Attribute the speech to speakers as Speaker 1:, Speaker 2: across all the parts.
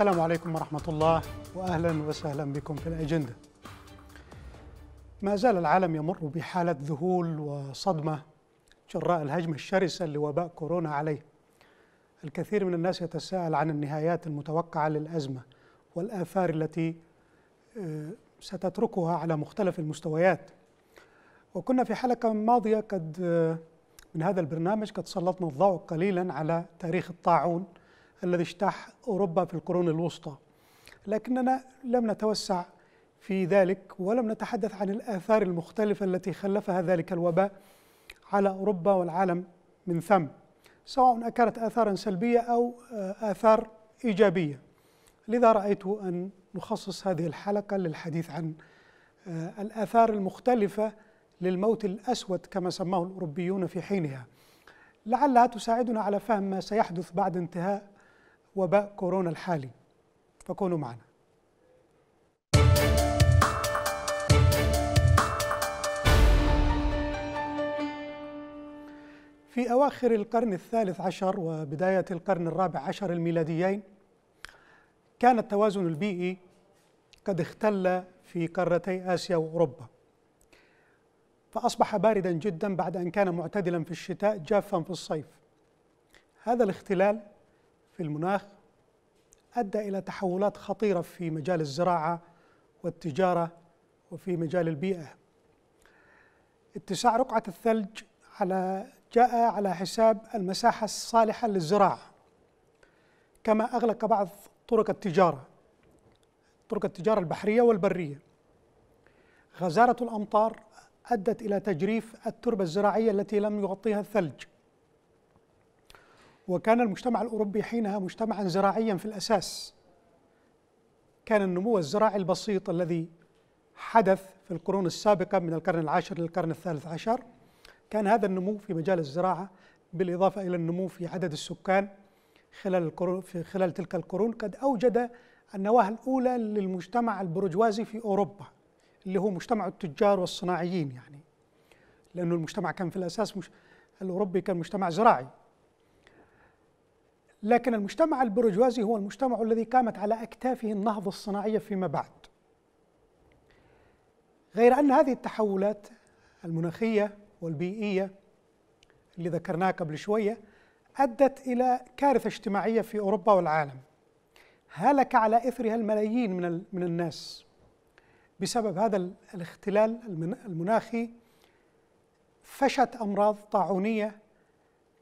Speaker 1: السلام عليكم ورحمة الله وأهلا وسهلا بكم في الأجندة ما زال العالم يمر بحالة ذهول وصدمة جراء الهجمة الشرسة لوباء كورونا عليه الكثير من الناس يتساءل عن النهايات المتوقعة للأزمة والآثار التي آه، ستتركها على مختلف المستويات وكنا في حلقة ماضية قد آه، من هذا البرنامج قد سلطنا الضوء قليلا على تاريخ الطاعون الذي اجتاح أوروبا في القرون الوسطى لكننا لم نتوسع في ذلك ولم نتحدث عن الآثار المختلفة التي خلفها ذلك الوباء على أوروبا والعالم من ثم سواء أكانت آثارا سلبية أو آه، آثار إيجابية لذا رأيت أن نخصص هذه الحلقة للحديث عن آه، الآثار المختلفة للموت الأسود كما سماه الأوروبيون في حينها لعلها تساعدنا على فهم ما سيحدث بعد انتهاء وباء كورونا الحالي فكونوا معنا في أواخر القرن الثالث عشر وبداية القرن الرابع عشر الميلاديين كان التوازن البيئي قد اختل في قارتي آسيا وأوروبا فأصبح باردا جدا بعد أن كان معتدلا في الشتاء جافا في الصيف هذا الاختلال في المناخ أدى إلى تحولات خطيرة في مجال الزراعة والتجارة وفي مجال البيئة اتساع رقعة الثلج على جاء على حساب المساحة الصالحة للزراعة كما أغلق بعض طرق التجارة طرق التجارة البحرية والبرية غزارة الأمطار أدت إلى تجريف التربة الزراعية التي لم يغطيها الثلج وكان المجتمع الأوروبي حينها مجتمعا زراعيا في الأساس كان النمو الزراعي البسيط الذي حدث في القرون السابقة من القرن العاشر للقرن الثالث عشر كان هذا النمو في مجال الزراعة بالإضافة إلى النمو في عدد السكان خلال القرون في خلال تلك القرون قد أوجد النواه الأولى للمجتمع البرجوازي في أوروبا اللي هو مجتمع التجار والصناعيين يعني لأنه المجتمع كان في الأساس مش الأوروبي كان مجتمع زراعي لكن المجتمع البرجوازي هو المجتمع الذي قامت على أكتافه النهضة الصناعية فيما بعد غير أن هذه التحولات المناخية والبيئية اللي ذكرناها قبل شوية أدت إلى كارثة اجتماعية في أوروبا والعالم هلك على إثرها الملايين من, من الناس بسبب هذا الاختلال المناخي فشت أمراض طاعونية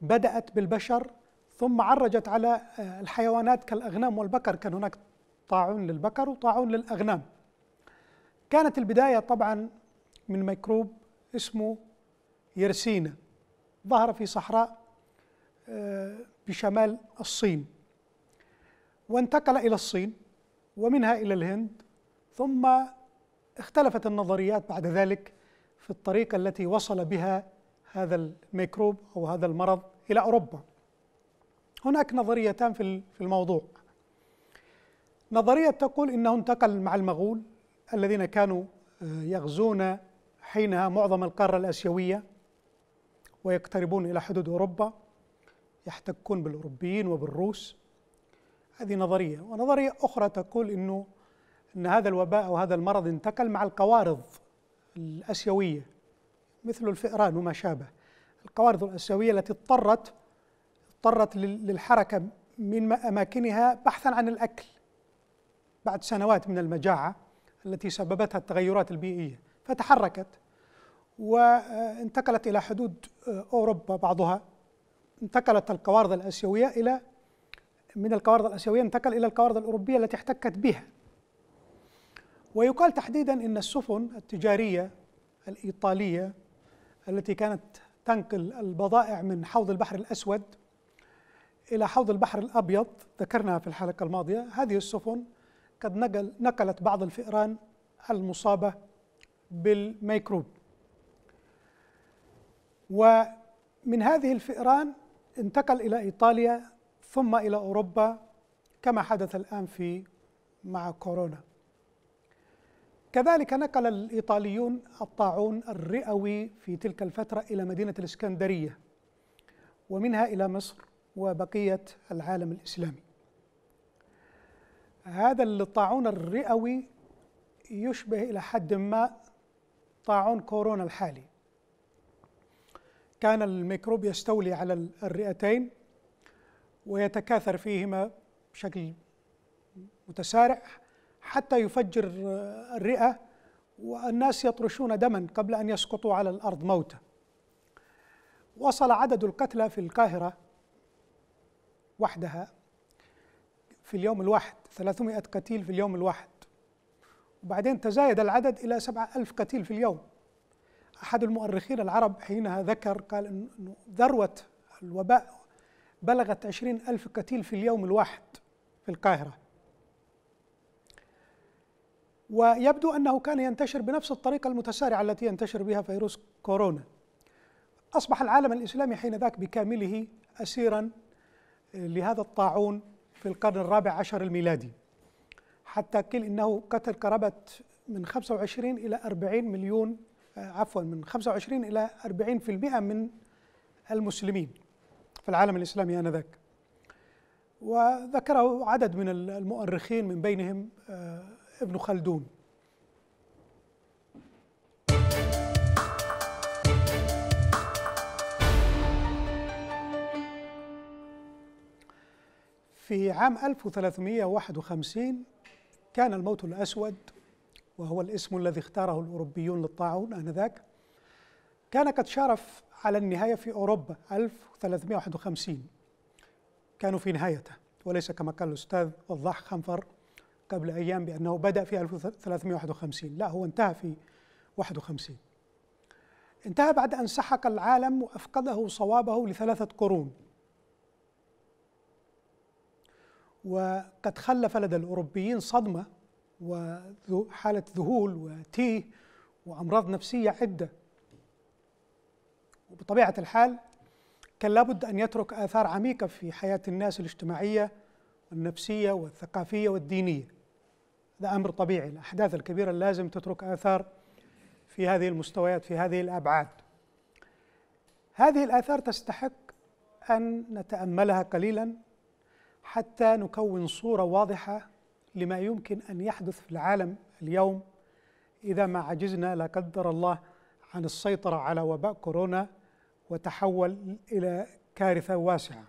Speaker 1: بدأت بالبشر ثم عرجت على آه، الحيوانات كالأغنام والبقر كان هناك طاعون للبقر وطاعون للأغنام كانت البداية طبعا من ميكروب اسمه يرسينا ظهر في صحراء آه، بشمال الصين وانتقل إلى الصين ومنها إلى الهند ثم اختلفت النظريات بعد ذلك في الطريقة التي وصل بها هذا الميكروب أو هذا المرض إلى أوروبا هناك نظريتان في الموضوع نظرية تقول إنه انتقل مع المغول الذين كانوا آه، يغزون حينها معظم القارة الآسيوية ويقتربون إلى حدود أوروبا يحتكون بالأوروبيين وبالروس هذه نظرية ونظرية أخرى تقول إنه أن هذا الوباء أو هذا المرض انتقل مع القوارض الآسيوية مثل الفئران وما شابه القوارض الآسيوية التي اضطرت اضطرت للحركة من أماكنها بحثا عن الأكل بعد سنوات من المجاعة التي سببتها التغيرات البيئية فتحركت وانتقلت إلى حدود أوروبا بعضها انتقلت القوارض الآسيوية إلى من القوارض الآسيوية انتقل إلى القوارض الأوروبية التي احتكت بها ويقال تحديدا أن السفن التجارية الإيطالية التي كانت تنقل البضائع من حوض البحر الأسود إلى حوض البحر الأبيض ذكرناها في الحلقة الماضية هذه السفن قد نقل نقلت بعض الفئران المصابة بالميكروب ومن هذه الفئران انتقل إلى إيطاليا ثم إلى أوروبا كما حدث الآن في مع كورونا كذلك نقل الإيطاليون الطاعون الرئوي في تلك الفترة إلى مدينة الإسكندرية ومنها إلى مصر وبقية العالم الإسلامي هذا الطاعون الرئوي يشبه إلى حد ما طاعون كورونا الحالي كان الميكروب يستولي على الرئتين ويتكاثر فيهما بشكل متسارع حتى يفجر الرئة والناس يطرشون دما قبل أن يسقطوا على الأرض موتا وصل عدد القتلى في القاهرة وحدها في اليوم الواحد 300 قتيل في اليوم الواحد وبعدين تزايد العدد إلى 7000 قتيل في اليوم أحد المؤرخين العرب حينها ذكر قال أنه ذروة الوباء بلغت 20000 قتيل في اليوم الواحد في القاهرة ويبدو أنه كان ينتشر بنفس الطريقة المتسارعة التي ينتشر بها فيروس كورونا أصبح العالم الإسلامي حين ذاك بكامله أسيرا لهذا الطاعون في القرن الرابع عشر الميلادي حتى كل انه قتل قرابه من 25 الى 40 مليون آه، عفوا من 25 الى 40% من المسلمين في العالم الاسلامي انذاك. وذكره عدد من المؤرخين من بينهم آه، ابن خلدون في عام 1351 كان الموت الأسود وهو الاسم الذي اختاره الأوروبيون للطاعون آنذاك كان قد شرف على النهاية في أوروبا 1351 كانوا في نهايته وليس كما قال الأستاذ وضاح خنفر قبل أيام بأنه بدأ في 1351 لا هو انتهى في 51 انتهى بعد أن سحق العالم وأفقده صوابه لثلاثة قرون وقد خلف لدى الأوروبيين صدمة وحالة ذهول وتيه وأمراض نفسية عدة وبطبيعة الحال كان لابد أن يترك آثار عميقة في حياة الناس الاجتماعية والنفسية والثقافية والدينية هذا أمر طبيعي الأحداث الكبيرة لازم تترك آثار في هذه المستويات في هذه الأبعاد هذه الآثار تستحق أن نتأملها قليلا حتى نكون صورة واضحة لما يمكن أن يحدث في العالم اليوم إذا ما عجزنا لا قدر الله عن السيطرة على وباء كورونا وتحول إلى كارثة واسعة.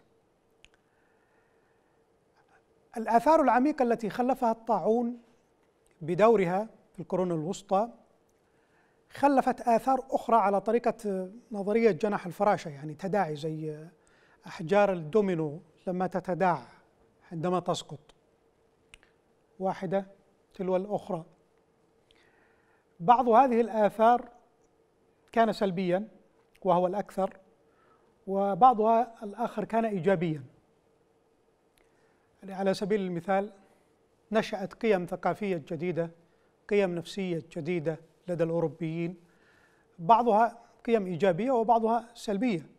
Speaker 1: الآثار العميقة التي خلفها الطاعون بدورها في القرون الوسطى خلفت آثار أخرى على طريقة نظرية جناح الفراشة يعني تداعي زي أحجار الدومينو لما تتداعى عندما تسقط واحدة تلو الأخرى بعض هذه الآثار كان سلبيا وهو الأكثر وبعضها الآخر كان إيجابيا يعني على سبيل المثال نشأت قيم ثقافية جديدة قيم نفسية جديدة لدى الأوروبيين بعضها قيم إيجابية وبعضها سلبية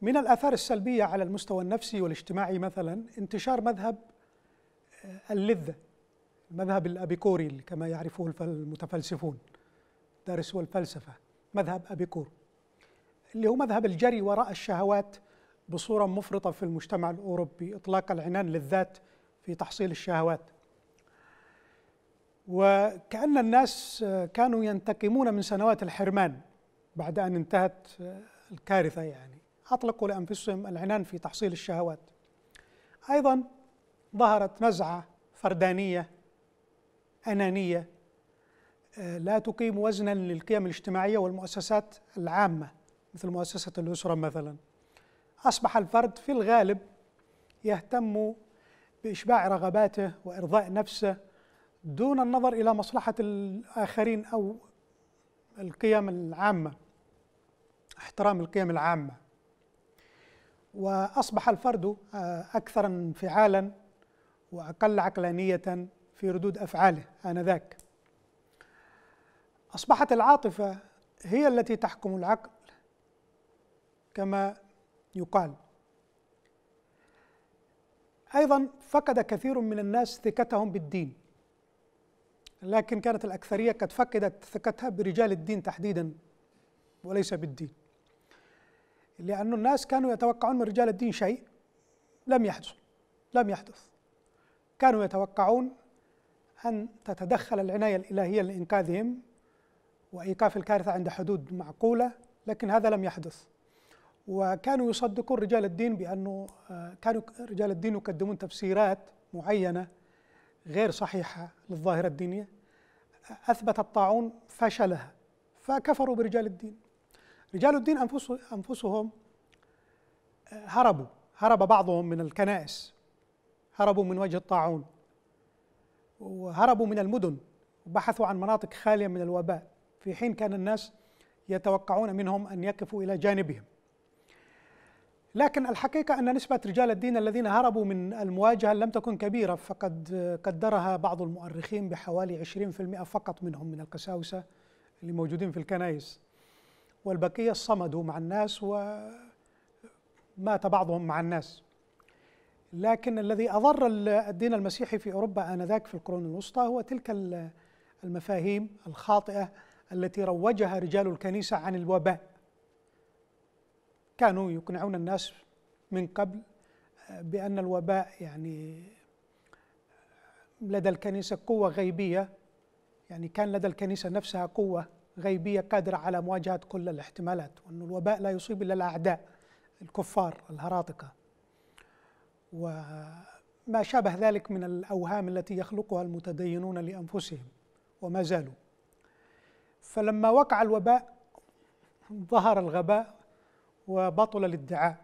Speaker 1: من الآثار السلبية على المستوى النفسي والاجتماعي مثلا انتشار مذهب آه، اللذة المذهب الأبيكوري كما يعرفه المتفلسفون دارسوا الفلسفة مذهب أبيكور اللي هو مذهب الجري وراء الشهوات بصورة مفرطة في المجتمع الأوروبي إطلاق العنان للذات في تحصيل الشهوات وكأن الناس آه، كانوا ينتقمون من سنوات الحرمان بعد أن انتهت آه، الكارثة يعني أطلقوا لأنفسهم العنان في تحصيل الشهوات أيضا ظهرت نزعة فردانية أنانية آه، لا تقيم وزنا للقيم الاجتماعية والمؤسسات العامة مثل مؤسسة الأسرة مثلا أصبح الفرد في الغالب يهتم بإشباع رغباته وإرضاء نفسه دون النظر إلى مصلحة الآخرين أو القيم العامة احترام القيم العامة وأصبح الفرد آه، أكثر انفعالا وأقل عقلانية في ردود أفعاله آنذاك أصبحت العاطفة هي التي تحكم العقل كما يقال أيضا فقد كثير من الناس ثقتهم بالدين لكن كانت الأكثرية قد فقدت ثقتها برجال الدين تحديدا وليس بالدين لأن الناس كانوا يتوقعون من رجال الدين شيء لم يحدث لم يحدث كانوا يتوقعون أن تتدخل العناية الإلهية لإنقاذهم وإيقاف الكارثة عند حدود معقولة لكن هذا لم يحدث وكانوا يصدقون رجال الدين بأنه آه، كانوا رجال الدين يقدمون تفسيرات معينة غير صحيحة للظاهرة الدينية أثبت الطاعون فشلها فكفروا برجال الدين رجال الدين أنفسهم آه، هربوا هرب بعضهم من الكنائس هربوا من وجه الطاعون وهربوا من المدن وبحثوا عن مناطق خالية من الوباء في حين كان الناس يتوقعون منهم أن يقفوا إلى جانبهم لكن الحقيقة أن نسبة رجال الدين الذين هربوا من المواجهة لم تكن كبيرة فقد قدرها بعض المؤرخين بحوالي 20% فقط منهم من القساوسة اللي موجودين في الكنائس والبقية صمدوا مع الناس ومات بعضهم مع الناس لكن الذي أضر الدين المسيحي في أوروبا آنذاك في القرون الوسطى هو تلك المفاهيم الخاطئة التي روجها رجال الكنيسة عن الوباء كانوا يقنعون الناس من قبل آه، بأن الوباء يعني لدى الكنيسة قوة غيبية يعني كان لدى الكنيسة نفسها قوة غيبية قادرة على مواجهة كل الاحتمالات وأن الوباء لا يصيب إلا الأعداء الكفار الهراطقة وما شابه ذلك من الأوهام التي يخلقها المتدينون لأنفسهم وما زالوا فلما وقع الوباء ظهر الغباء وبطل الادعاء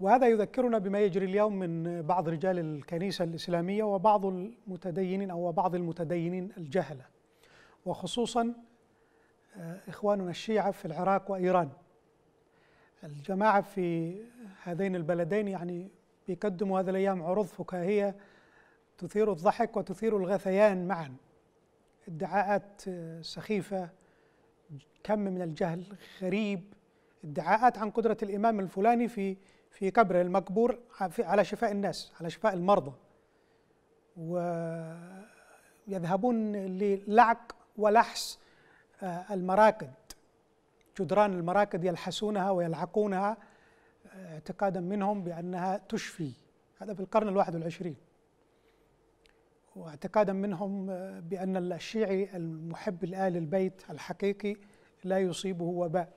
Speaker 1: وهذا يذكرنا بما يجري اليوم من بعض رجال الكنيسة الإسلامية وبعض المتدينين أو بعض المتدينين الجهلة وخصوصا آه، إخواننا الشيعة في العراق وإيران الجماعة في هذين البلدين يعني بيقدموا هذه الأيام عروض فكاهية تثير الضحك وتثير الغثيان معا ادعاءات آه، سخيفة كم من الجهل غريب ادعاءات عن قدرة الإمام الفلاني في في قبره المقبور على شفاء الناس على شفاء المرضى ويذهبون للعق ولحس آه، المراكد جدران المراكد يلحسونها ويلعقونها آه، اعتقادا منهم بأنها تشفي هذا في القرن الواحد والعشرين واعتقادا منهم آه، بأن الشيعي المحب لآل البيت الحقيقي لا يصيبه وباء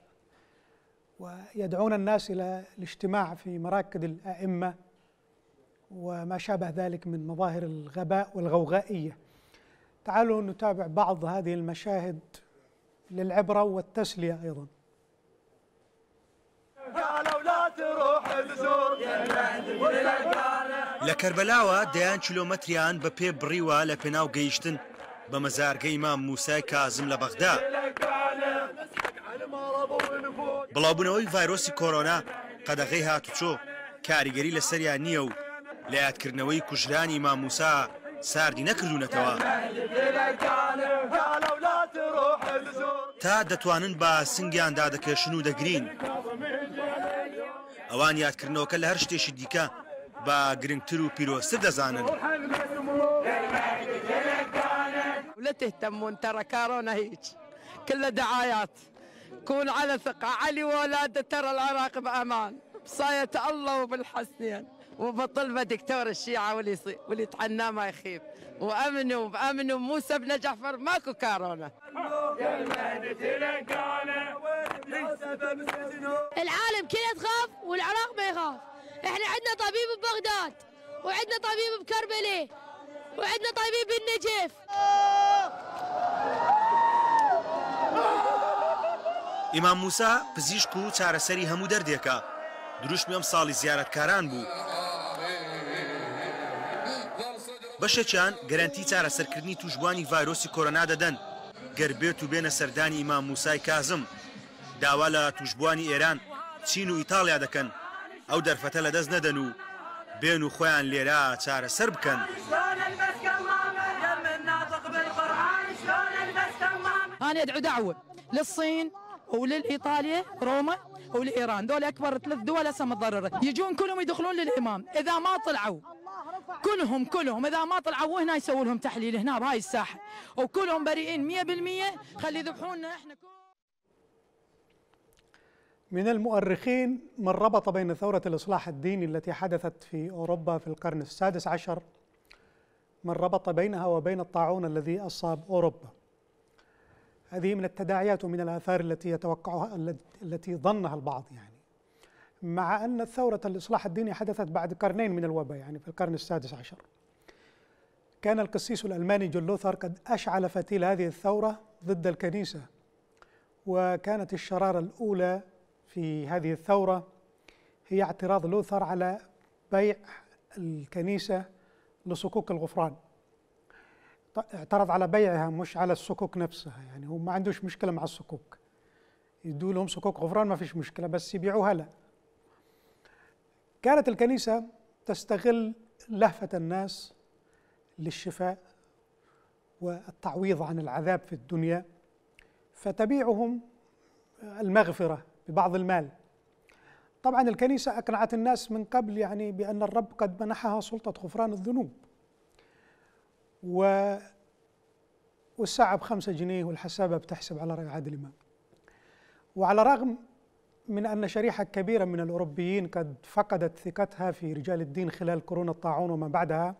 Speaker 1: ويدعون الناس إلى الاجتماع في مراكد الأئمة وما شابه ذلك من مظاهر الغباء والغوغائية تعالوا نتابع بعض هذه المشاهد للعبرة والتسلية أيضا
Speaker 2: لە کەربەلاوە دەیان کیلۆمەتریان بە پێ بڕیوە لە پێناو گەیشتن بە مەزارگەی مام موسای کازم لە بەغدا بڵاوبوونەوەی ڤایرۆسی کۆرۆنا قەدەغەی هاتوچۆ کاریگەری لە سەریان نییە و لە یادکردنەوەی کوژرانی ماموسا ساردی نەکردوونەتەوە. تا دەتوانن با سنگیاندا دەکێشن و دەگرین ئەوان یادکردنەوەکە لە هەر شتێکی دیکە با گرنگتر و پیرۆستر دەزانن
Speaker 3: ولا تهتمون ترى كارونا هيك كل دعايات كون على ثقة علي ولا ترى العراق بأمان بصاية الله وبالحسنين وبطلبه دكتور الشيعه واللي واللي يتعنى ما يخيب وامنوا بامنوا موسى بن جعفر ماكو كورونا العالم كله تخاف والعراق ما يخاف احنا عندنا طبيب ببغداد وعندنا طبيب بكربلاء وعندنا طبيب بالنجف
Speaker 2: امام موسى بزيشكو و همو هەموو دروش ميام ئەم ساڵی كاران بو بەشەچیان گەرانتی چارەسەرکردنی توشببووانی ڤایرۆسی کۆرۆنا دەدەن گەربێت و بێنە سەردانی ئیمان موسای کازم داوا لە توشببووانی ئێران چین و ئیتالیا دەکەن ئەو دەرفەتە لە دەست نەدەن و بێن و خۆیان لێرا چارەسەر بکەن.
Speaker 3: أنا أدعو دعوة للصين وللإيطاليا روما ولايران دول اكبر ثلاث دول هسه متضرره يجون كلهم يدخلون للامام اذا ما طلعوا كلهم كلهم اذا ما طلعوا هنا يسوون لهم تحليل هنا بهاي الساحه وكلهم بريئين 100% خلي يذبحونا احنا كلهم
Speaker 1: من المؤرخين من ربط بين ثورة الإصلاح الديني التي حدثت في أوروبا في القرن السادس عشر من ربط بينها وبين الطاعون الذي أصاب أوروبا هذه من التداعيات ومن الآثار التي يتوقعها التي ظنها البعض يعني مع أن ثورة الإصلاح الديني حدثت بعد قرنين من الوباء يعني في القرن السادس عشر كان القسيس الألماني جون لوثر قد أشعل فتيل هذه الثورة ضد الكنيسة وكانت الشرارة الأولى في هذه الثورة هي اعتراض لوثر على بيع الكنيسة لصكوك الغفران اعترض على بيعها مش على الصكوك نفسها يعني هو ما عندوش مشكله مع الصكوك يدوا لهم صكوك غفران ما فيش مشكله بس يبيعوها لا كانت الكنيسه تستغل لهفه الناس للشفاء والتعويض عن العذاب في الدنيا فتبيعهم المغفره ببعض المال طبعا الكنيسه اقنعت الناس من قبل يعني بان الرب قد منحها سلطه غفران الذنوب و والساعة بخمسة جنيه والحسابة بتحسب على رأي عادل إمام وعلى الرغم من أن شريحة كبيرة من الأوروبيين قد فقدت ثقتها في رجال الدين خلال قرون الطاعون وما بعدها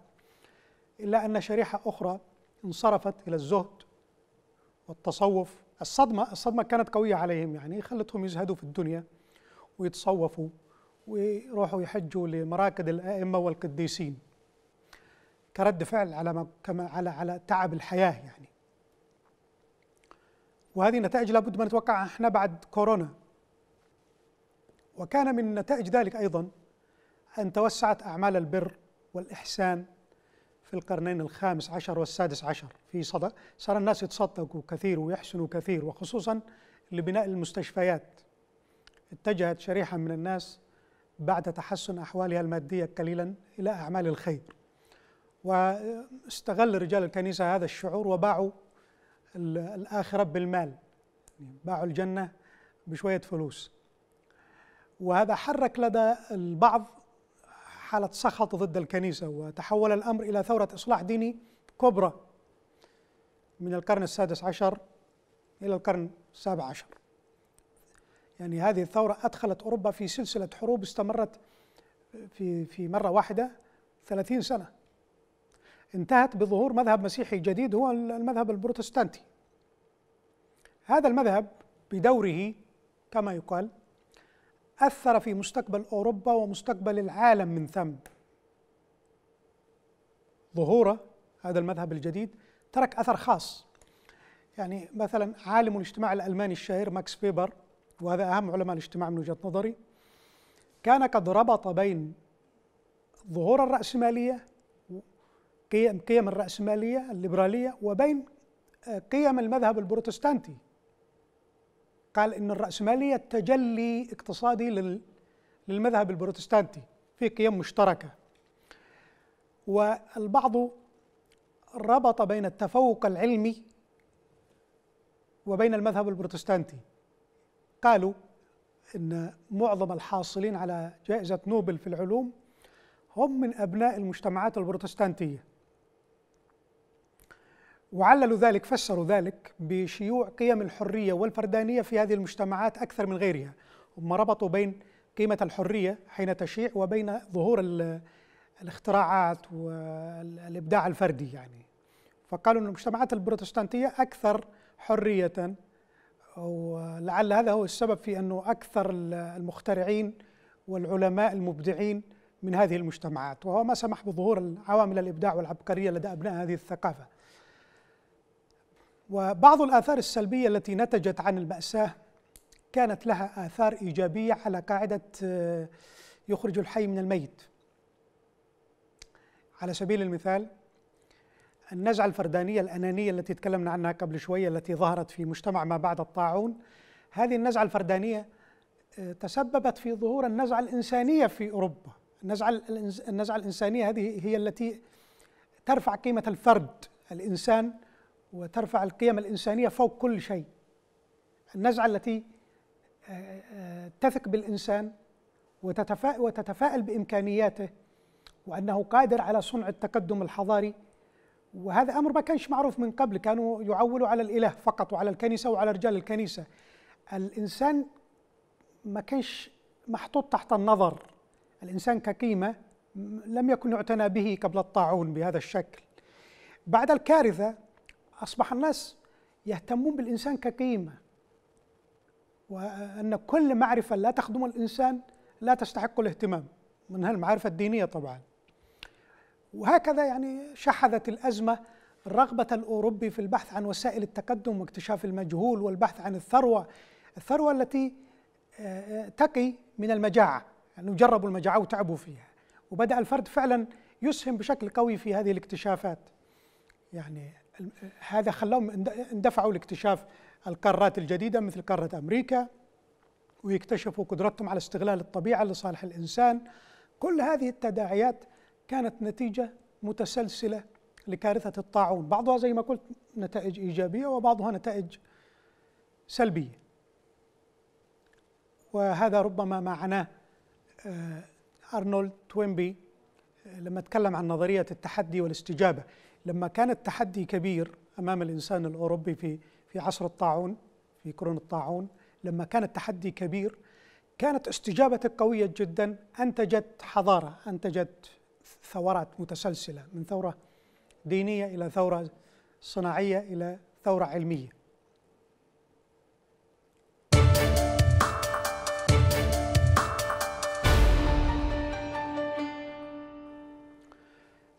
Speaker 1: إلا أن شريحة أخرى انصرفت إلى الزهد والتصوف الصدمة الصدمة كانت قوية عليهم يعني خلتهم يزهدوا في الدنيا ويتصوفوا ويروحوا يحجوا لمراكد الأئمة والقديسين كرد فعل على ما كما على على تعب الحياه يعني وهذه نتائج لابد ما نتوقعها احنا بعد كورونا وكان من نتائج ذلك ايضا ان توسعت اعمال البر والاحسان في القرنين الخامس عشر والسادس عشر في صدى صار الناس يتصدقوا كثير ويحسنوا كثير وخصوصا لبناء المستشفيات اتجهت شريحه من الناس بعد تحسن احوالها الماديه قليلا الى اعمال الخير واستغل رجال الكنيسة هذا الشعور وباعوا الآخرة بالمال يعني باعوا الجنة بشوية فلوس وهذا حرك لدى البعض حالة سخط ضد الكنيسة وتحول الأمر إلى ثورة إصلاح ديني كبرى من القرن السادس عشر إلى القرن السابع عشر يعني هذه الثورة أدخلت أوروبا في سلسلة حروب استمرت في في مرة واحدة ثلاثين سنة انتهت بظهور مذهب مسيحي جديد هو المذهب البروتستانتي هذا المذهب بدوره كما يقال أثر في مستقبل أوروبا ومستقبل العالم من ثم ظهوره هذا المذهب الجديد ترك أثر خاص يعني مثلا عالم الاجتماع الألماني الشهير ماكس فيبر وهذا أهم علماء الاجتماع من وجهة نظري كان قد ربط بين ظهور الرأسمالية قيم قيم الرأسمالية الليبرالية وبين آه، قيم المذهب البروتستانتي قال إن الرأسمالية تجلي اقتصادي للمذهب البروتستانتي في قيم مشتركة والبعض ربط بين التفوق العلمي وبين المذهب البروتستانتي قالوا ان معظم الحاصلين على جائزه نوبل في العلوم هم من ابناء المجتمعات البروتستانتيه وعللوا ذلك فسروا ذلك بشيوع قيم الحريه والفردانيه في هذه المجتمعات اكثر من غيرها هم ربطوا بين قيمه الحريه حين تشيع وبين ظهور الاختراعات والابداع الفردي يعني فقالوا ان المجتمعات البروتستانتيه اكثر حريه ولعل هذا هو السبب في انه اكثر المخترعين والعلماء المبدعين من هذه المجتمعات وهو ما سمح بظهور عوامل الابداع والعبقريه لدى ابناء هذه الثقافه وبعض الآثار السلبية التي نتجت عن المأساة كانت لها آثار إيجابية على قاعدة آه، يخرج الحي من الميت على سبيل المثال النزعة الفردانية الأنانية التي تكلمنا عنها قبل شوية التي ظهرت في مجتمع ما بعد الطاعون هذه النزعة الفردانية آه، تسببت في ظهور النزعة الإنسانية في أوروبا النزعة, النزعة الإنسانية هذه هي التي ترفع قيمة الفرد الإنسان وترفع القيم الإنسانية فوق كل شيء النزعة التي آه، آه، تثق بالإنسان وتتفائل بإمكانياته وأنه قادر على صنع التقدم الحضاري وهذا أمر ما كانش معروف من قبل كانوا يعولوا على الإله فقط وعلى الكنيسة وعلى رجال الكنيسة الإنسان ما كانش محطوط تحت النظر الإنسان كقيمة لم يكن يعتنى به قبل الطاعون بهذا الشكل بعد الكارثة أصبح الناس يهتمون بالإنسان كقيمة وأن كل معرفة لا تخدم الإنسان لا تستحق الاهتمام منها المعرفة الدينية طبعا وهكذا يعني شحذت الأزمة رغبة الأوروبي في البحث عن وسائل التقدم واكتشاف المجهول والبحث عن الثروة الثروة التي آه، آه، تقي من المجاعة يعني جربوا المجاعة وتعبوا فيها وبدأ الفرد فعلا يسهم بشكل قوي في هذه الاكتشافات يعني هذا خلاهم اندفعوا لاكتشاف القارات الجديدة مثل قارة أمريكا ويكتشفوا قدرتهم على استغلال الطبيعة لصالح الإنسان كل هذه التداعيات كانت نتيجة متسلسلة لكارثة الطاعون بعضها زي ما قلت نتائج إيجابية وبعضها نتائج سلبية وهذا ربما ما عناه آه، أرنولد توينبي آه، لما تكلم عن نظرية التحدي والاستجابة لما كان التحدي كبير امام الانسان الاوروبي في في عصر الطاعون في قرون الطاعون لما كان التحدي كبير كانت استجابته قويه جدا انتجت حضاره انتجت ثورات متسلسله من ثوره دينيه الى ثوره صناعيه الى ثوره علميه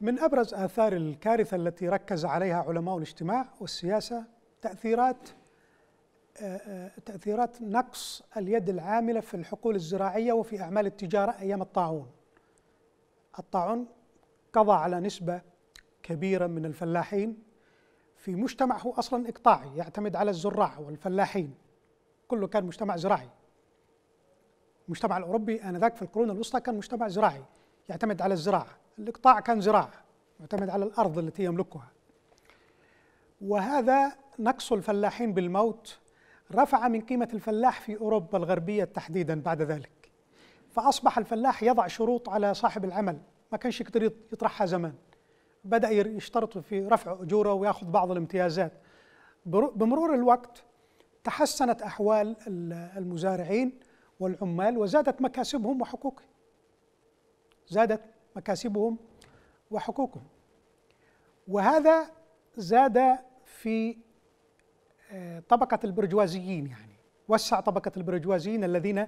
Speaker 1: من ابرز اثار الكارثه التي ركز عليها علماء الاجتماع والسياسه تاثيرات آه، آه، تاثيرات نقص اليد العامله في الحقول الزراعيه وفي اعمال التجاره ايام الطاعون. الطاعون قضى على نسبه كبيره من الفلاحين في مجتمع هو اصلا اقطاعي يعتمد على الزراع والفلاحين. كله كان مجتمع زراعي. المجتمع الاوروبي انذاك في القرون الوسطى كان مجتمع زراعي يعتمد على الزراعه. الإقطاع كان زراعة معتمد على الأرض التي يملكها وهذا نقص الفلاحين بالموت رفع من قيمة الفلاح في أوروبا الغربية تحديدا بعد ذلك فأصبح الفلاح يضع شروط على صاحب العمل ما كانش يقدر يطرحها زمان بدأ يشترط في رفع أجوره ويأخذ بعض الامتيازات بمرور الوقت تحسنت أحوال المزارعين والعمال وزادت مكاسبهم وحقوقهم زادت مكاسبهم وحقوقهم وهذا زاد في آه، طبقة البرجوازيين يعني وسع طبقة البرجوازيين الذين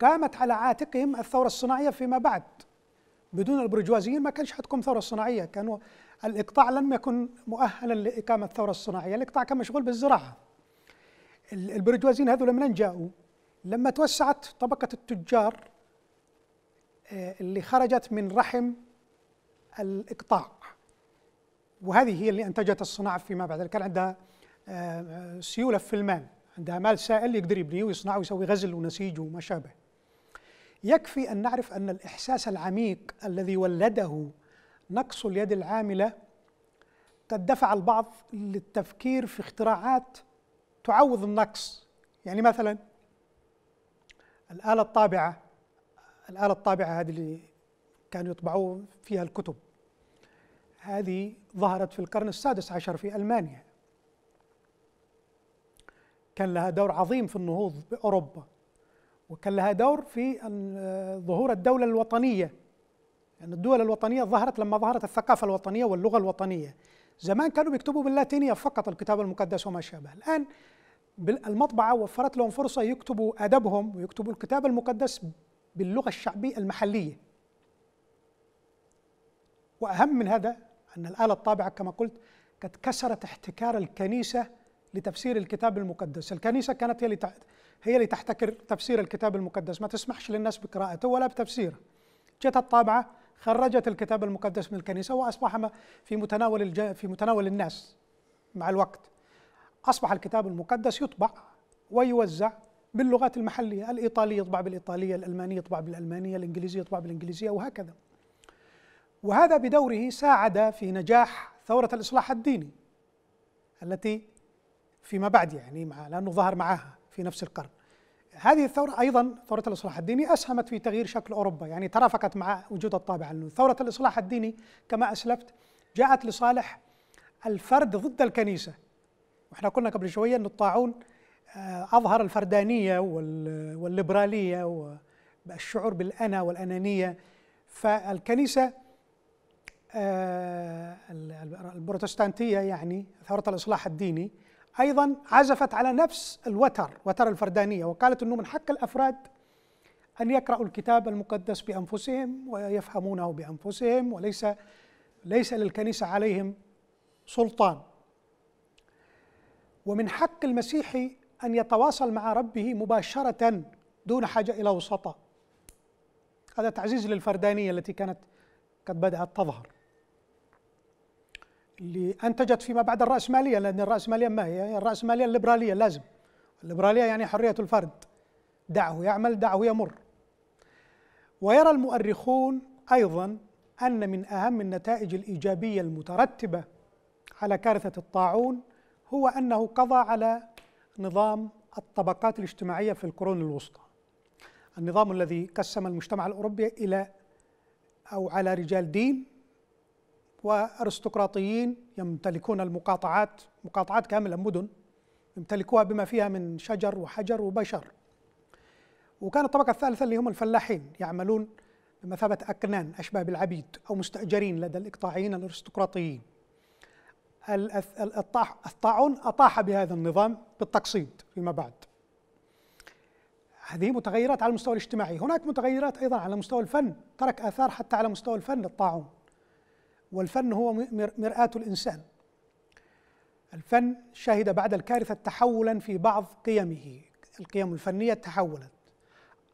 Speaker 1: قامت على عاتقهم الثورة الصناعية فيما بعد بدون البرجوازيين ما كانش حتكون ثورة صناعية كانوا الإقطاع لم يكن مؤهلا لإقامة الثورة الصناعية الإقطاع كان مشغول بالزراعة البرجوازيين هذول من جاءوا لما توسعت طبقة التجار آه، اللي خرجت من رحم الإقطاع وهذه هي اللي أنتجت الصناعة فيما بعد كان عندها آه، آه، سيولة في المال عندها مال سائل يقدر يبنيه ويصنعه ويسوي غزل ونسيج وما شابه يكفي أن نعرف أن الإحساس العميق الذي ولده نقص اليد العاملة قد دفع البعض للتفكير في اختراعات تعوض النقص يعني مثلا الآلة الطابعة الآلة الطابعة هذه اللي كانوا يطبعوا فيها الكتب هذه ظهرت في القرن السادس عشر في ألمانيا كان لها دور عظيم في النهوض بأوروبا وكان لها دور في آه، ظهور الدولة الوطنية لأن يعني الدول الوطنية ظهرت لما ظهرت الثقافة الوطنية واللغة الوطنية زمان كانوا بيكتبوا باللاتينية فقط الكتاب المقدس وما شابه الآن المطبعة وفرت لهم فرصة يكتبوا أدبهم ويكتبوا الكتاب المقدس باللغة الشعبية المحلية وأهم من هذا أن الآلة الطابعة كما قلت قد كسرت احتكار الكنيسة لتفسير الكتاب المقدس الكنيسة كانت هي اللي هي اللي تحتكر تفسير الكتاب المقدس ما تسمحش للناس بقراءته ولا بتفسيره جت الطابعة خرجت الكتاب المقدس من الكنيسة وأصبح في متناول الج... في متناول الناس مع الوقت أصبح الكتاب المقدس يطبع ويوزع باللغات المحلية الإيطالي يطبع بالإيطالية الألماني يطبع بالألمانية الإنجليزي يطبع بالإنجليزية وهكذا وهذا بدوره ساعد في نجاح ثورة الإصلاح الديني التي فيما بعد يعني مع لأنه ظهر معها في نفس القرن هذه الثورة أيضا ثورة الإصلاح الديني أسهمت في تغيير شكل أوروبا يعني ترافقت مع وجود الطابع النووي ثورة الإصلاح الديني كما أسلفت جاءت لصالح الفرد ضد الكنيسة واحنا قلنا قبل شوية أن الطاعون آه، أظهر الفردانية والليبرالية والشعور بالأنا والأنانية فالكنيسة آه، البروتستانتية يعني ثورة الإصلاح الديني أيضا عزفت على نفس الوتر وتر الفردانية وقالت أنه من حق الأفراد أن يقرأوا الكتاب المقدس بأنفسهم ويفهمونه بأنفسهم وليس ليس للكنيسة عليهم سلطان ومن حق المسيحي أن يتواصل مع ربه مباشرة دون حاجة إلى وسطاء هذا تعزيز للفردانية التي كانت قد بدأت تظهر اللي أنتجت فيما بعد الرأسمالية لأن الرأسمالية ما هي؟ الرأسمالية الليبرالية لازم الليبرالية يعني حرية الفرد دعه يعمل دعه يمر ويرى المؤرخون أيضا أن من أهم النتائج الإيجابية المترتبة على كارثة الطاعون هو أنه قضى على نظام الطبقات الاجتماعية في القرون الوسطى النظام الذي قسم المجتمع الأوروبي إلى أو على رجال دين وأرستقراطيين يمتلكون المقاطعات مقاطعات كاملة مدن يمتلكوها بما فيها من شجر وحجر وبشر وكان الطبقة الثالثة اللي هم الفلاحين يعملون بمثابة أكنان أشبه بالعبيد أو مستأجرين لدى الإقطاعيين الأرستقراطيين الطاعون أطاح بهذا النظام بالتقصيد فيما بعد هذه متغيرات على المستوى الاجتماعي هناك متغيرات أيضا على مستوى الفن ترك آثار حتى على مستوى الفن الطاعون والفن هو مرآة الإنسان الفن شهد بعد الكارثة تحولا في بعض قيمه القيم الفنية تحولت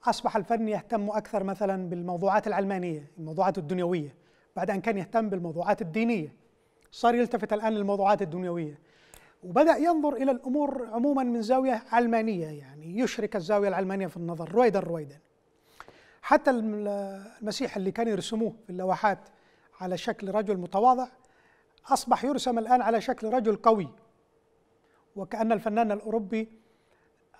Speaker 1: أصبح الفن يهتم أكثر مثلا بالموضوعات العلمانية الموضوعات الدنيوية بعد أن كان يهتم بالموضوعات الدينية صار يلتفت الآن للموضوعات الدنيوية وبدأ ينظر إلى الأمور عموما من زاوية علمانية يعني يشرك الزاوية العلمانية في النظر رويدا رويدا حتى المسيح اللي كان يرسموه في اللوحات على شكل رجل متواضع أصبح يرسم الآن على شكل رجل قوي وكأن الفنان الأوروبي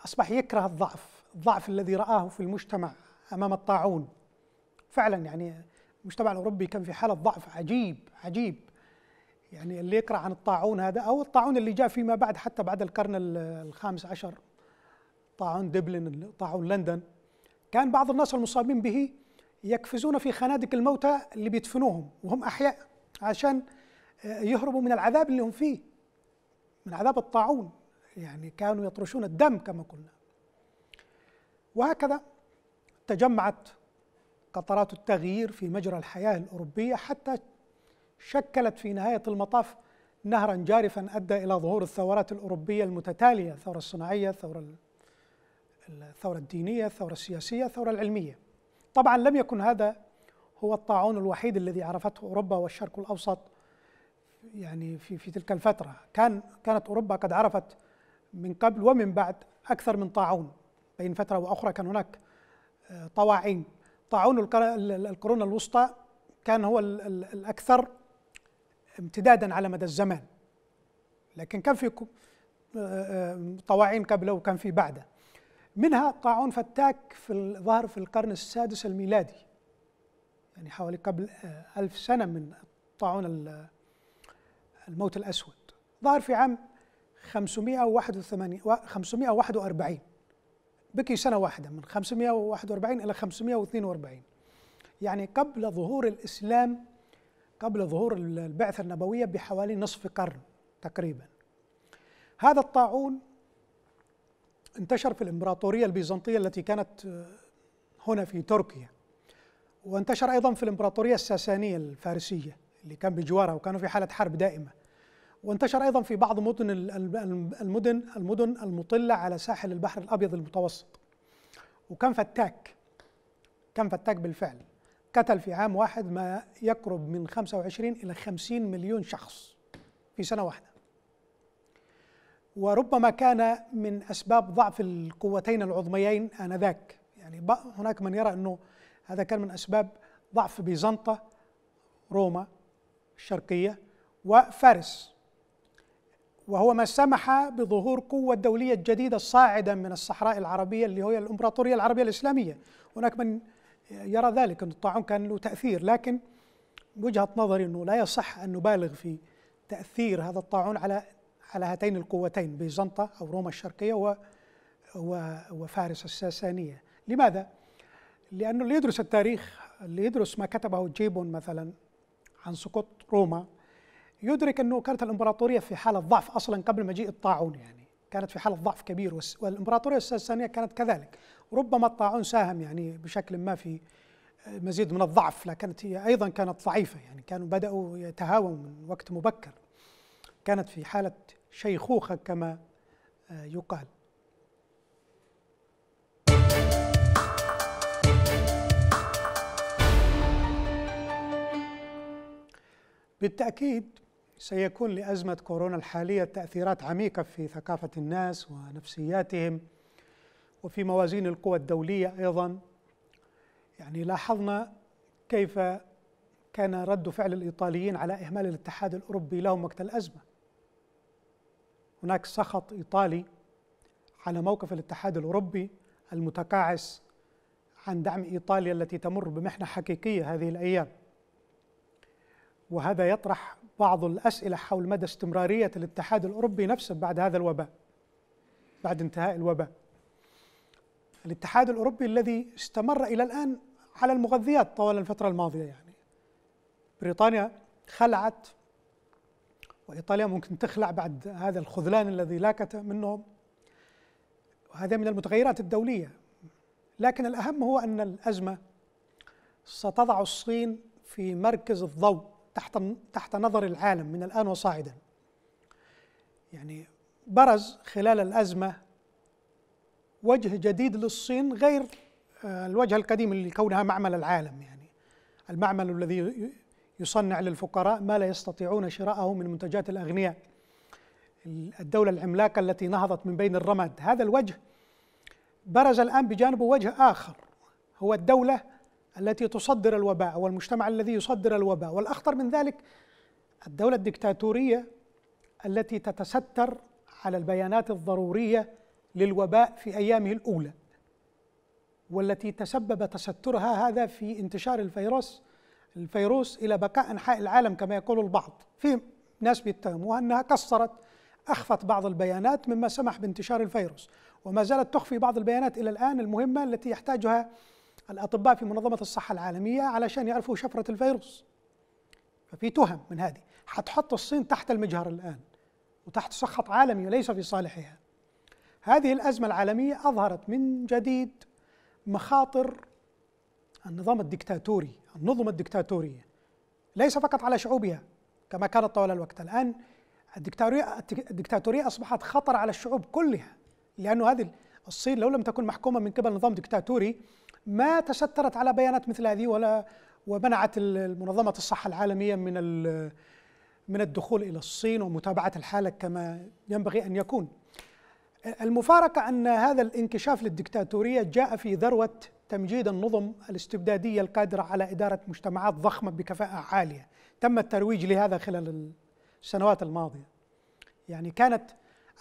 Speaker 1: أصبح يكره الضعف الضعف الذي رآه في المجتمع أمام الطاعون فعلا يعني المجتمع الأوروبي كان في حالة ضعف عجيب عجيب يعني اللي يقرأ عن الطاعون هذا أو الطاعون اللي جاء فيما بعد حتى بعد القرن الخامس عشر طاعون دبلن طاعون لندن كان بعض الناس المصابين به يقفزون في خنادق الموتى اللي بيدفنوهم وهم أحياء عشان آه، يهربوا من العذاب اللي هم فيه من عذاب الطاعون يعني كانوا يطرشون الدم كما قلنا وهكذا تجمعت قطرات التغيير في مجرى الحياة الأوروبية حتى شكلت في نهاية المطاف نهرا جارفا أدى إلى ظهور الثورات الأوروبية المتتالية الثورة الصناعية الثورة الثورة الدينية الثورة السياسية الثورة العلمية طبعا لم يكن هذا هو الطاعون الوحيد الذي عرفته أوروبا والشرق الأوسط يعني في في تلك الفترة كان كانت أوروبا قد عرفت من قبل ومن بعد أكثر من طاعون بين فترة وأخرى كان هناك آه، طواعين طاعون القرون الوسطى كان هو الأكثر امتدادا على مدى الزمان لكن كان في آه، آه، طواعين قبله وكان في بعده منها طاعون فتاك في الظهر في القرن السادس الميلادي يعني حوالي قبل آه، ألف سنة من طاعون الموت الأسود ظهر في عام 581 541 بقي سنة واحدة من 541 إلى 542 يعني قبل ظهور الإسلام قبل ظهور البعثة النبوية بحوالي نصف قرن تقريبا هذا الطاعون انتشر في الإمبراطورية البيزنطية التي كانت آه، هنا في تركيا وانتشر أيضا في الإمبراطورية الساسانية الفارسية اللي كان بجوارها وكانوا في حالة حرب دائمة وانتشر أيضا في بعض مدن المدن المدن المطلة على ساحل البحر الأبيض المتوسط وكان فتاك كان فتاك بالفعل قتل في عام واحد ما يقرب من 25 إلى 50 مليون شخص في سنة واحدة وربما كان من أسباب ضعف القوتين العظميين آنذاك يعني هناك من يرى أنه هذا كان من أسباب ضعف بيزنطة روما الشرقية وفارس وهو ما سمح بظهور قوة دولية جديدة صاعدة من الصحراء العربية اللي هي الإمبراطورية العربية الإسلامية هناك من يرى ذلك أن الطاعون كان له تأثير لكن وجهة نظري أنه لا يصح أن نبالغ في تأثير هذا الطاعون على على هاتين القوتين بيزنطة أو روما الشرقية و وفارس الساسانية لماذا؟ لأنه اللي يدرس التاريخ اللي يدرس ما كتبه جيبون مثلا عن سقوط روما يدرك أنه كانت الإمبراطورية في حالة ضعف أصلا قبل مجيء الطاعون يعني كانت في حالة ضعف كبير والإمبراطورية الساسانية كانت كذلك ربما الطاعون ساهم يعني بشكل ما في مزيد من الضعف لكنت هي أيضا كانت ضعيفة يعني كانوا بدأوا يتهاوموا من وقت مبكر كانت في حالة شيخوخة كما آه، يقال بالتأكيد سيكون لأزمة كورونا الحالية تأثيرات عميقة في ثقافة الناس ونفسياتهم وفي موازين القوى الدولية أيضا يعني لاحظنا كيف كان رد فعل الإيطاليين على إهمال الاتحاد الأوروبي لهم وقت الأزمة هناك سخط إيطالي على موقف الاتحاد الأوروبي المتقاعس عن دعم إيطاليا التي تمر بمحنة حقيقية هذه الأيام وهذا يطرح بعض الأسئلة حول مدى استمرارية الاتحاد الأوروبي نفسه بعد هذا الوباء بعد انتهاء الوباء الاتحاد الأوروبي الذي استمر إلى الآن على المغذيات طوال الفترة الماضية يعني بريطانيا خلعت وإيطاليا ممكن تخلع بعد هذا الخذلان الذي لاكت منهم وهذا من المتغيرات الدولية لكن الأهم هو أن الأزمة ستضع الصين في مركز الضوء تحت تحت نظر العالم من الآن وصاعدا يعني برز خلال الأزمة وجه جديد للصين غير آه، الوجه القديم اللي كونها معمل العالم يعني المعمل الذي يصنع للفقراء ما لا يستطيعون شراءه من منتجات الأغنياء الدولة العملاقة التي نهضت من بين الرمد هذا الوجه برز الآن بجانبه وجه آخر هو الدولة التي تصدر الوباء والمجتمع الذي يصدر الوباء والأخطر من ذلك الدولة الدكتاتورية التي تتستر على البيانات الضرورية للوباء في ايامه الاولى والتي تسبب تسترها هذا في انتشار الفيروس الفيروس الى بقاء انحاء العالم كما يقول البعض في ناس بيتهموها انها كسرت اخفت بعض البيانات مما سمح بانتشار الفيروس وما زالت تخفي بعض البيانات الى الان المهمه التي يحتاجها الاطباء في منظمه الصحه العالميه علشان يعرفوا شفره الفيروس ففي تهم من هذه حتحط الصين تحت المجهر الان وتحت سخط عالمي وليس في صالحها هذه الأزمة العالمية أظهرت من جديد مخاطر النظام الدكتاتوري النظم الدكتاتورية ليس فقط على شعوبها كما كانت طوال الوقت الآن الدكتاتورية, الدكتاتورية أصبحت خطر على الشعوب كلها لأنه هذه الصين لو لم تكن محكومة من قبل نظام دكتاتوري ما تسترت على بيانات مثل هذه ولا ومنعت منظمة الصحة العالمية من من الدخول إلى الصين ومتابعة الحالة كما ينبغي أن يكون المفارقة أن هذا الانكشاف للدكتاتورية جاء في ذروة تمجيد النظم الاستبدادية القادرة على إدارة مجتمعات ضخمة بكفاءة عالية تم الترويج لهذا خلال السنوات الماضية يعني كانت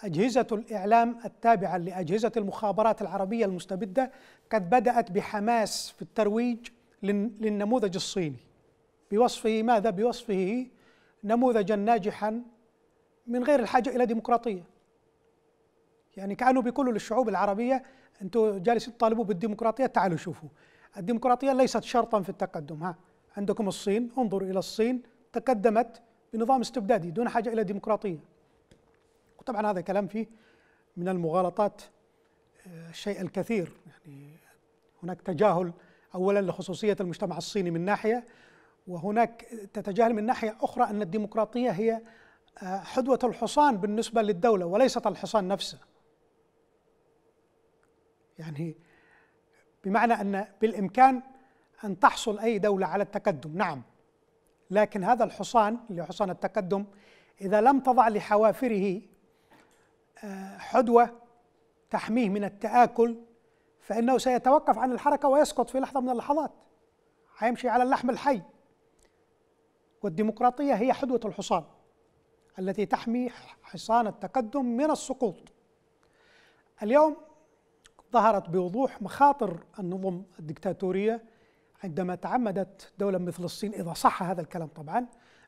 Speaker 1: أجهزة الإعلام التابعة لأجهزة المخابرات العربية المستبدة قد بدأت بحماس في الترويج للنموذج الصيني بوصفه ماذا؟ بوصفه نموذجا ناجحا من غير الحاجة إلى ديمقراطية يعني كانوا بيقولوا للشعوب العربيه انتم جالسين تطالبوا بالديمقراطيه تعالوا شوفوا الديمقراطيه ليست شرطا في التقدم ها عندكم الصين انظروا الى الصين تقدمت بنظام استبدادي دون حاجه الى ديمقراطيه وطبعا هذا كلام فيه من المغالطات آه، الشيء الكثير يعني هناك تجاهل اولا لخصوصيه المجتمع الصيني من ناحيه وهناك تتجاهل من ناحيه اخرى ان الديمقراطيه هي آه، حدوه الحصان بالنسبه للدوله وليست الحصان نفسه يعني بمعنى أن بالإمكان أن تحصل أي دولة على التقدم نعم لكن هذا الحصان اللي حصان التقدم إذا لم تضع لحوافره آه، حدوة تحميه من التآكل فإنه سيتوقف عن الحركة ويسقط في لحظة من اللحظات هيمشي على اللحم الحي والديمقراطية هي حدوة الحصان التي تحمي حصان التقدم من السقوط اليوم ظهرت بوضوح مخاطر النظم الدكتاتورية عندما تعمدت دولة مثل الصين إذا صح هذا الكلام طبعا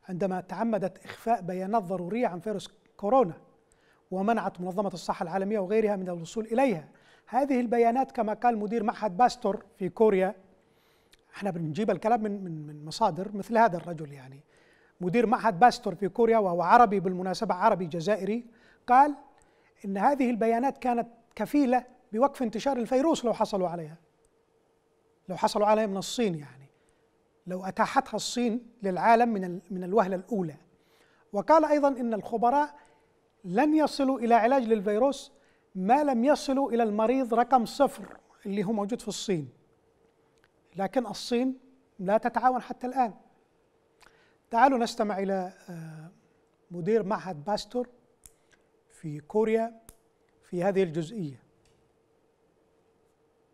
Speaker 1: عندما تعمدت إخفاء بيانات ضرورية عن فيروس كورونا ومنعت منظمة الصحة العالمية وغيرها من الوصول إليها هذه البيانات كما قال مدير معهد باستور في كوريا احنا بنجيب الكلام من من من مصادر مثل هذا الرجل يعني مدير معهد باستور في كوريا وهو عربي بالمناسبة عربي جزائري قال إن هذه البيانات كانت كفيلة بوقف انتشار الفيروس لو حصلوا عليها لو حصلوا عليها من الصين يعني لو اتاحتها الصين للعالم من من الوهله الاولى وقال ايضا ان الخبراء لن يصلوا الى علاج للفيروس ما لم يصلوا الى المريض رقم صفر اللي هو موجود في الصين لكن الصين لا تتعاون حتى الان تعالوا نستمع الى آه، مدير معهد باستور في كوريا في هذه الجزئيه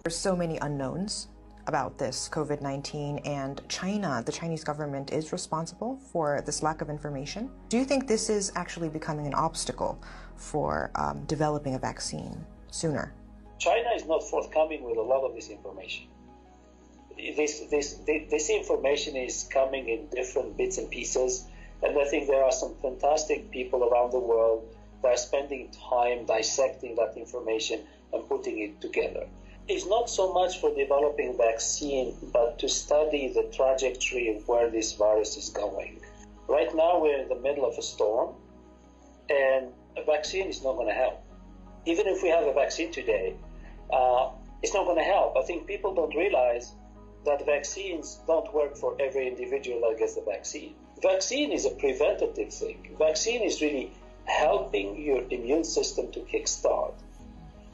Speaker 1: There's so many
Speaker 2: unknowns about this COVID 19 and China, the Chinese government is responsible for this lack of information. Do you think this is actually becoming an obstacle for um, developing a vaccine sooner?
Speaker 3: China is not forthcoming with a lot of this information. This, this, this information is coming in different bits and pieces, and I think there are some fantastic people around the world that are spending time dissecting that information and putting it together is not so much for developing vaccine, but to study the trajectory of where this virus is going. Right now, we're in the middle of a storm, and a vaccine is not going to help. Even if we have a vaccine today, uh, it's not going to help. I think people don't realize that vaccines don't work for every individual that gets the vaccine. Vaccine is a preventative thing. Vaccine is really helping your immune system to kickstart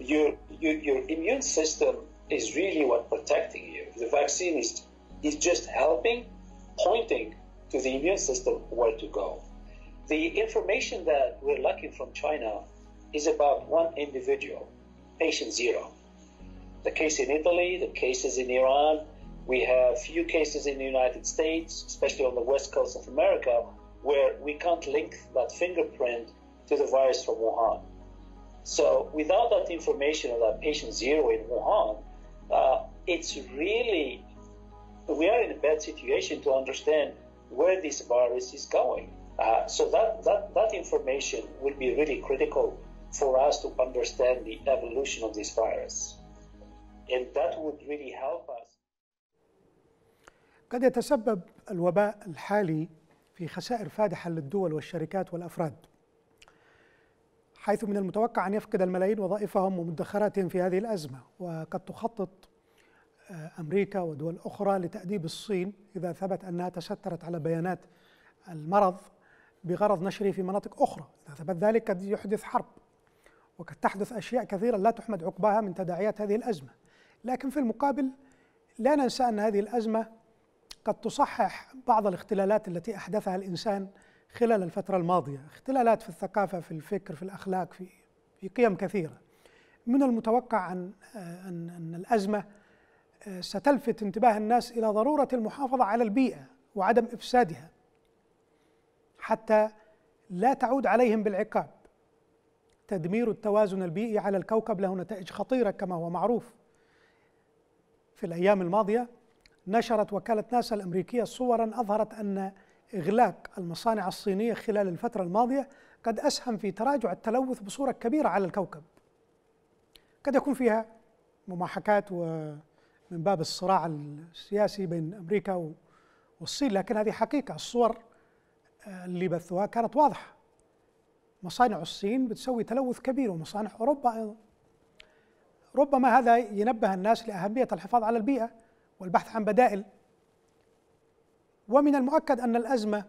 Speaker 3: your, your, your immune system is really what protecting you. The vaccine is, is just helping, pointing to the immune system where to go. The information that we're lacking from China is about one individual, patient zero. The case in Italy, the cases in Iran, we have few cases in the United States, especially on the west coast of America, where we can't link that fingerprint to the virus from Wuhan. So without that information about patient zero in Wuhan, uh, it's really, we are in a bad situation to understand where this virus is going. Uh, so that, that, that information will be really critical for us to understand the evolution of this virus. And that would really help us.
Speaker 1: قد يتسبب الوباء الحالي في خسائر فادحة للدول والشركات والأفراد حيث من المتوقع أن يفقد الملايين وظائفهم ومدخراتهم في هذه الأزمة وقد تخطط آه، أمريكا ودول أخرى لتأديب الصين إذا ثبت أنها تسترت على بيانات المرض بغرض نشره في مناطق أخرى إذا ثبت ذلك قد يحدث حرب وقد تحدث أشياء كثيرة لا تحمد عقباها من تداعيات هذه الأزمة لكن في المقابل لا ننسى أن هذه الأزمة قد تصحح بعض الاختلالات التي أحدثها الإنسان خلال الفترة الماضية اختلالات في الثقافة في الفكر في الأخلاق في في قيم كثيرة من المتوقع أن أن, أن الأزمة آه، ستلفت انتباه الناس إلى ضرورة المحافظة على البيئة وعدم إفسادها حتى لا تعود عليهم بالعقاب تدمير التوازن البيئي على الكوكب له نتائج خطيرة كما هو معروف في الأيام الماضية نشرت وكالة ناسا الأمريكية صورا أظهرت أن إغلاق المصانع الصينية خلال الفترة الماضية قد أسهم في تراجع التلوث بصورة كبيرة على الكوكب قد يكون فيها مماحكات ومن باب الصراع السياسي بين أمريكا والصين لكن هذه حقيقة الصور آه، اللي بثوها كانت واضحة مصانع الصين بتسوي تلوث كبير ومصانع أوروبا أيضا ربما هذا ينبه الناس لأهمية الحفاظ على البيئة والبحث عن بدائل ومن المؤكد أن الأزمة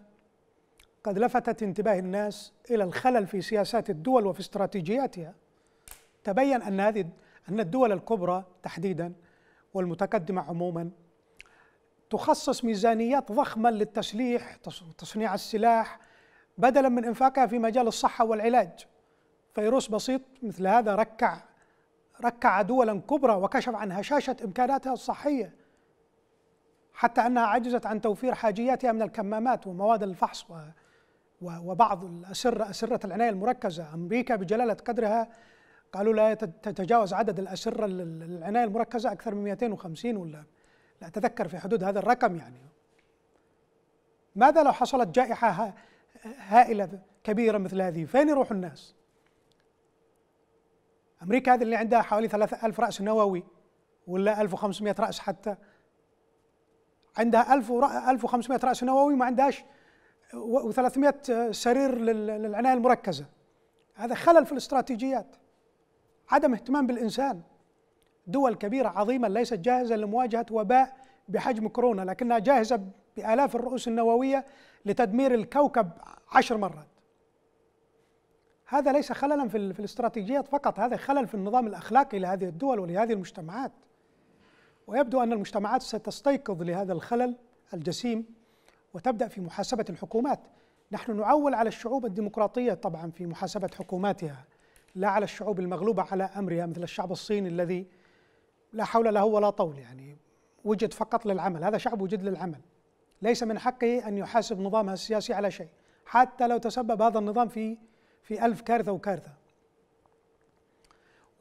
Speaker 1: قد لفتت انتباه الناس إلى الخلل في سياسات الدول وفي استراتيجياتها تبين أن هذه أن الدول الكبرى تحديدا والمتقدمة عموما تخصص ميزانيات ضخمة للتسليح تصنيع السلاح بدلا من إنفاقها في مجال الصحة والعلاج فيروس بسيط مثل هذا ركع ركع دولا كبرى وكشف عن هشاشة إمكاناتها الصحية حتى أنها عجزت عن توفير حاجياتها من الكمامات ومواد الفحص وبعض الأسرة أسرة العناية المركزة أمريكا بجلالة قدرها قالوا لا تتجاوز عدد الأسرة العناية المركزة أكثر من 250 ولا لا أتذكر في حدود هذا الرقم يعني ماذا لو حصلت جائحة هائلة كبيرة مثل هذه فين يروح الناس أمريكا هذه اللي عندها حوالي 3000 رأس نووي ولا 1500 رأس حتى عندها 1000 1500 راس نووي ما عندهاش و300 سرير للعنايه المركزه هذا خلل في الاستراتيجيات عدم اهتمام بالانسان دول كبيره عظيمه ليست جاهزه لمواجهه وباء بحجم كورونا لكنها جاهزه بالاف الرؤوس النوويه لتدمير الكوكب عشر مرات هذا ليس خللا في الاستراتيجيات فقط هذا خلل في النظام الاخلاقي لهذه الدول ولهذه المجتمعات ويبدو أن المجتمعات ستستيقظ لهذا الخلل الجسيم وتبدأ في محاسبة الحكومات نحن نعول على الشعوب الديمقراطية طبعا في محاسبة حكوماتها لا على الشعوب المغلوبة على أمرها مثل الشعب الصيني الذي لا حول له ولا طول يعني وجد فقط للعمل هذا شعب وجد للعمل ليس من حقه أن يحاسب نظامها السياسي على شيء حتى لو تسبب هذا النظام في في ألف كارثة وكارثة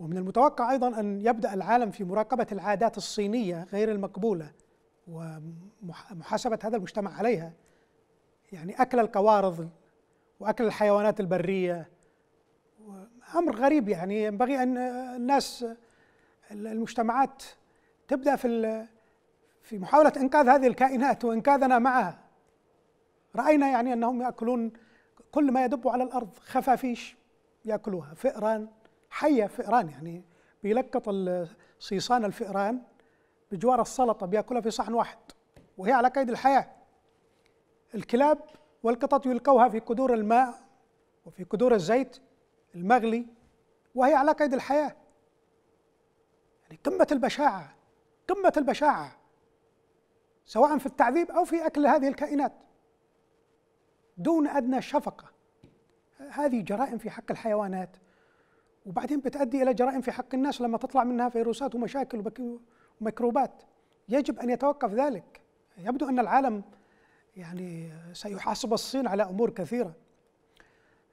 Speaker 1: ومن المتوقع أيضا أن يبدأ العالم في مراقبة العادات الصينية غير المقبولة ومحاسبة هذا المجتمع عليها يعني أكل القوارض وأكل الحيوانات البرية أمر غريب يعني ينبغي أن الناس المجتمعات تبدأ في في محاولة إنقاذ هذه الكائنات وإنقاذنا معها رأينا يعني أنهم يأكلون كل ما يدب على الأرض خفافيش يأكلوها فئران حية فئران يعني بيلقط صيصان الفئران بجوار السلطة بياكلها في صحن واحد وهي على قيد الحياة الكلاب والقطط يلقوها في قدور الماء وفي قدور الزيت المغلي وهي على قيد الحياة يعني قمة البشاعة قمة البشاعة سواء في التعذيب أو في أكل هذه الكائنات دون أدنى شفقة هذه جرائم في حق الحيوانات وبعدين بتؤدي الى جرائم في حق الناس لما تطلع منها فيروسات ومشاكل وميكروبات يجب ان يتوقف ذلك يبدو ان العالم يعني سيحاسب الصين على امور كثيره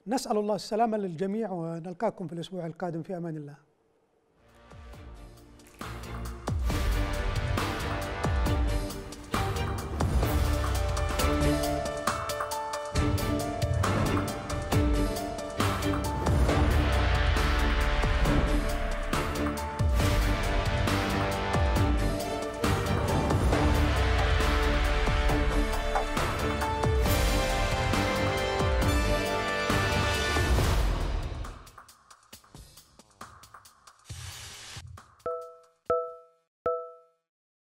Speaker 1: نسال الله السلامه للجميع ونلقاكم في الاسبوع القادم في امان الله